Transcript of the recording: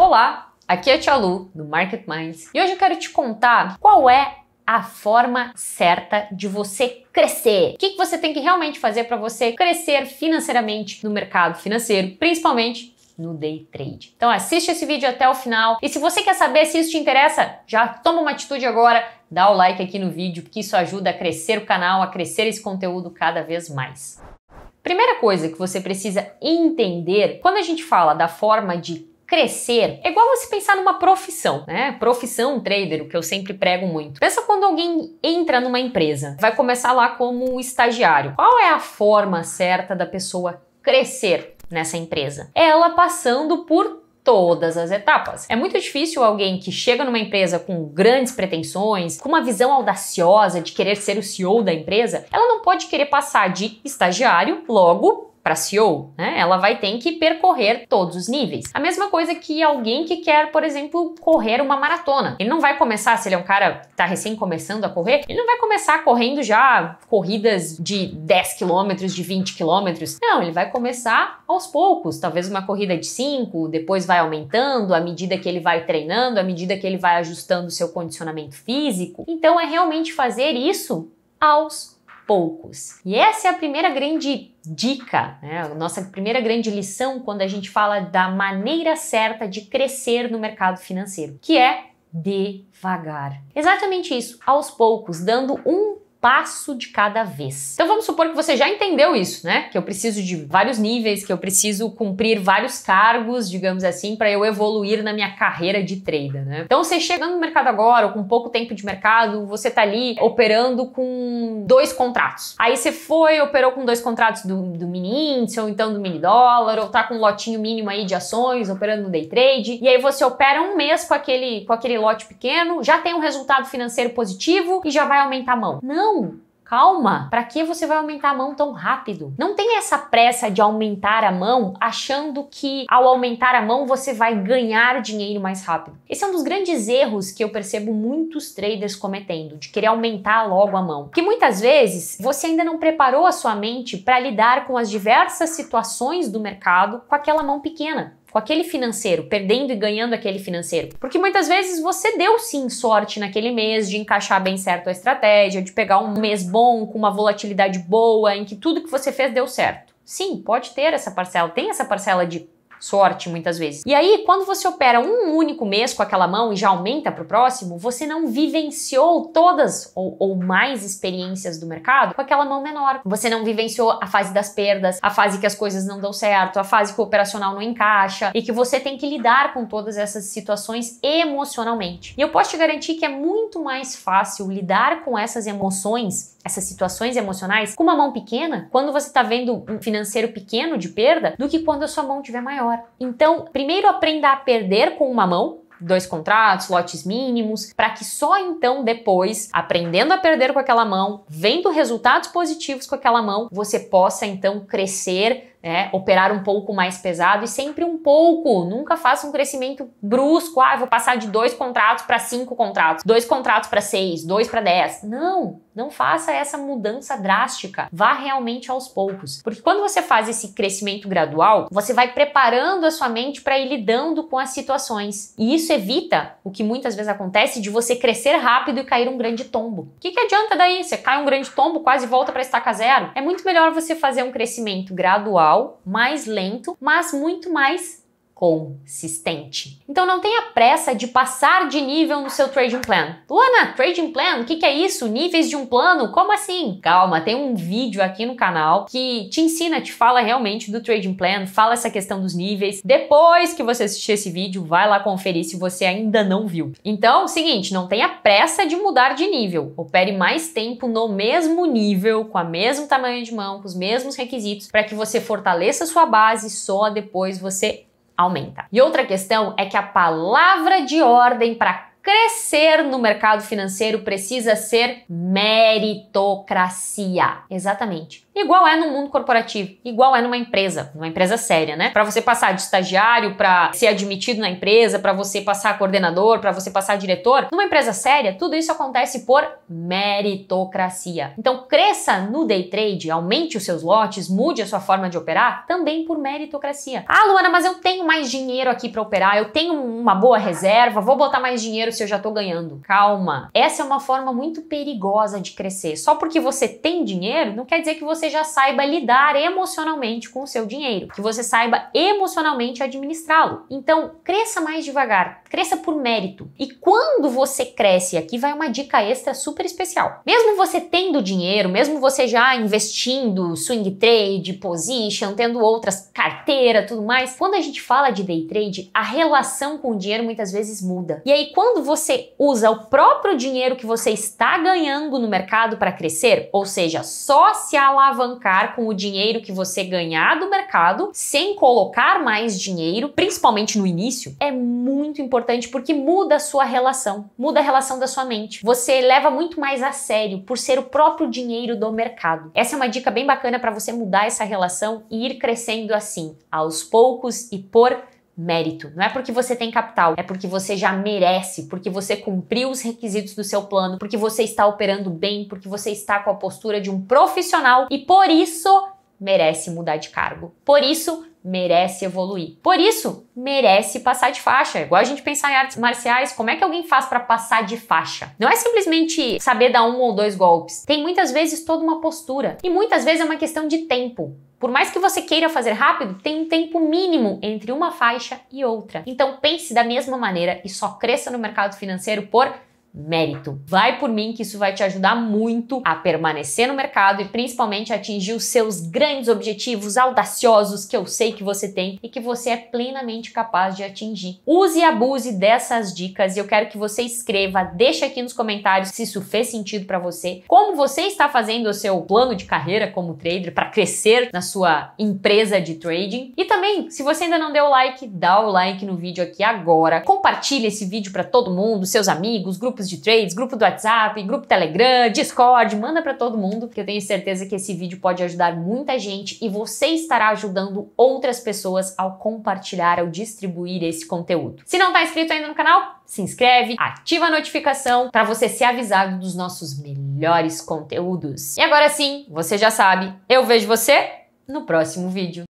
Olá, aqui é a Tia Lu, do Market Minds, e hoje eu quero te contar qual é a forma certa de você crescer. O que, você tem que realmente fazer para você crescer financeiramente no mercado financeiro, principalmente no day trade. Então assiste esse vídeo até o final e se você quer saber se isso te interessa, já toma uma atitude agora, dá o like aqui no vídeo, porque isso ajuda a crescer o canal, a crescer esse conteúdo cada vez mais. Primeira coisa que você precisa entender quando a gente fala da forma de crescer é igual você pensar numa profissão, né? Profissão trader, o que eu sempre prego muito. Pensa quando alguém entra numa empresa, vai começar lá como estagiário. Qual é a forma certa da pessoa crescer nessa empresa? É ela passando por todas as etapas. É muito difícil alguém que chega numa empresa com grandes pretensões, com uma visão audaciosa de querer ser o CEO da empresa, ela não pode querer passar de estagiário logo para CEO, né? Ela vai ter que percorrer todos os níveis. A mesma coisa que alguém que quer, por exemplo, correr uma maratona. Ele não vai começar, se ele é um cara que tá recém começando a correr, ele não vai começar correndo já corridas de 10 quilômetros, de 20 quilômetros. Não, ele vai começar aos poucos, talvez uma corrida de 5, depois vai aumentando à medida que ele vai treinando, à medida que ele vai ajustando o seu condicionamento físico. Então é realmente fazer isso aos poucos. E essa é a primeira grande dica, né? nossa primeira grande lição quando a gente fala da maneira certa de crescer no mercado financeiro, que é devagar. Exatamente isso, aos poucos, dando um passo de cada vez. Então vamos supor que você já entendeu isso, né? Que eu preciso de vários níveis, que eu preciso cumprir vários cargos, digamos assim, para eu evoluir na minha carreira de trader, né? Então você chegando no mercado agora, ou com pouco tempo de mercado, você tá ali operando com dois contratos. Aí você foi, operou com dois contratos do, do mini índice, ou então do mini dólar, ou tá com um lotinho mínimo aí de ações, operando no day trade, e aí você opera um mês com aquele, com aquele lote pequeno, já tem um resultado financeiro positivo e já vai aumentar a mão. Não, não! Calma, para que você vai aumentar a mão tão rápido? Não tem essa pressa de aumentar a mão achando que ao aumentar a mão você vai ganhar dinheiro mais rápido. Esse é um dos grandes erros que eu percebo muitos traders cometendo, de querer aumentar logo a mão. Que muitas vezes você ainda não preparou a sua mente para lidar com as diversas situações do mercado com aquela mão pequena com aquele financeiro, perdendo e ganhando aquele financeiro. Porque muitas vezes você deu sim sorte naquele mês de encaixar bem certo a estratégia, de pegar um mês bom, com uma volatilidade boa, em que tudo que você fez deu certo. Sim, pode ter essa parcela, tem essa parcela de sorte muitas vezes. E aí, quando você opera um único mês com aquela mão e já aumenta para o próximo, você não vivenciou todas ou, ou mais experiências do mercado com aquela mão menor. Você não vivenciou a fase das perdas, a fase que as coisas não dão certo, a fase que o operacional não encaixa e que você tem que lidar com todas essas situações emocionalmente. E eu posso te garantir que é muito mais fácil lidar com essas emoções essas situações emocionais com uma mão pequena, quando você está vendo um financeiro pequeno de perda, do que quando a sua mão tiver maior maior. Então, primeiro aprenda a perder com uma mão, dois contratos, lotes mínimos, para que só então depois, aprendendo a perder com aquela mão, vendo resultados positivos com aquela mão, você possa então crescer né, operar um pouco mais pesado e sempre um pouco, nunca faça um crescimento brusco, ah, vou passar de dois contratos para cinco contratos, dois contratos para seis, dois para dez. Não, não faça essa mudança drástica, vá realmente aos poucos, porque quando você faz esse crescimento gradual, você vai preparando a sua mente para ir lidando com as situações e isso evita o que muitas vezes acontece de você crescer rápido e cair um grande tombo. O que, que adianta daí? Você cai um grande tombo, quase volta para estaca zero. É muito melhor você fazer um crescimento gradual igual, mais lento, mas muito mais consistente. Então não tenha pressa de passar de nível no seu trading plan. Luana, trading plan, o que, que, é isso? Níveis de um plano? Como assim? Calma, tem um vídeo aqui no canal que te ensina, te fala realmente do trading plan, fala essa questão dos níveis. Depois que você assistir esse vídeo, vai lá conferir se você ainda não viu. Então, seguinte, não tenha pressa de mudar de nível. Opere mais tempo no mesmo nível, com o mesmo tamanho de mão, com os mesmos requisitos, para que você fortaleça sua base, só depois você aumenta. E outra questão é que a palavra de ordem para Crescer no mercado financeiro precisa ser meritocracia. Exatamente. Igual é no mundo corporativo, igual é numa empresa, numa empresa séria, né? Para você passar de estagiário para ser admitido na empresa, para você passar coordenador, para você passar diretor, numa empresa séria, tudo isso acontece por meritocracia. Então, cresça no day trade, aumente os seus lotes, mude a sua forma de operar também por meritocracia. Ah, Luana, mas eu tenho mais dinheiro aqui para operar, eu tenho uma boa reserva, vou botar mais dinheiro dinheiro se eu já estou ganhando? Calma. Essa é uma forma muito perigosa de crescer. Só porque você tem dinheiro, não quer dizer que você já saiba lidar emocionalmente com o seu dinheiro, que você saiba emocionalmente administrá-lo. Então, cresça mais devagar, Cresça por mérito. E quando você cresce, aqui vai uma dica extra super especial. Mesmo você tendo dinheiro, mesmo você já investindo, swing trade, position, tendo outras carteira, tudo mais, quando a gente fala de day trade, a relação com o dinheiro muitas vezes muda. E aí quando você usa o próprio dinheiro que você está ganhando no mercado para crescer, ou seja, só se alavancar com o dinheiro que você ganhar do mercado, sem colocar mais dinheiro, principalmente no início, é muito importante importante porque muda a sua relação, muda a relação da sua mente. Você leva muito mais a sério por ser o próprio dinheiro do mercado. Essa é uma dica bem bacana para você mudar essa relação e ir crescendo assim, aos poucos e por mérito. Não é porque você tem capital, é porque você já merece, porque você cumpriu os requisitos do seu plano, porque você está operando bem, porque você está com a postura de um profissional e por isso merece mudar de cargo. Por isso, merece evoluir. Por isso, merece passar de faixa. É igual a gente pensar em artes marciais, como é que alguém faz para passar de faixa? Não é simplesmente saber dar um ou dois golpes. Tem muitas vezes toda uma postura e muitas vezes é uma questão de tempo. Por mais que você queira fazer rápido, tem um tempo mínimo entre uma faixa e outra. Então pense da mesma maneira e só cresça no mercado financeiro por mérito. Vai por mim que isso vai te ajudar muito a permanecer no mercado e principalmente atingir os seus grandes objetivos audaciosos que eu sei que você tem e que você é plenamente capaz de atingir. Use e abuse dessas dicas e eu quero que você escreva, deixe aqui nos comentários se isso fez sentido para você, como você está fazendo o seu plano de carreira como trader para crescer na sua empresa de trading e também, se você ainda não deu like, dá o like no vídeo aqui agora, Compartilhe esse vídeo para todo mundo, seus amigos, grupos grupos de trades, grupo do WhatsApp, grupo Telegram, Discord, manda para todo mundo, porque eu tenho certeza que esse vídeo pode ajudar muita gente e você estará ajudando outras pessoas ao compartilhar, ao distribuir esse conteúdo. Se não está inscrito ainda no canal, se inscreve, ativa a notificação para você ser avisado dos nossos melhores conteúdos. E agora sim, você já sabe, eu vejo você no próximo vídeo.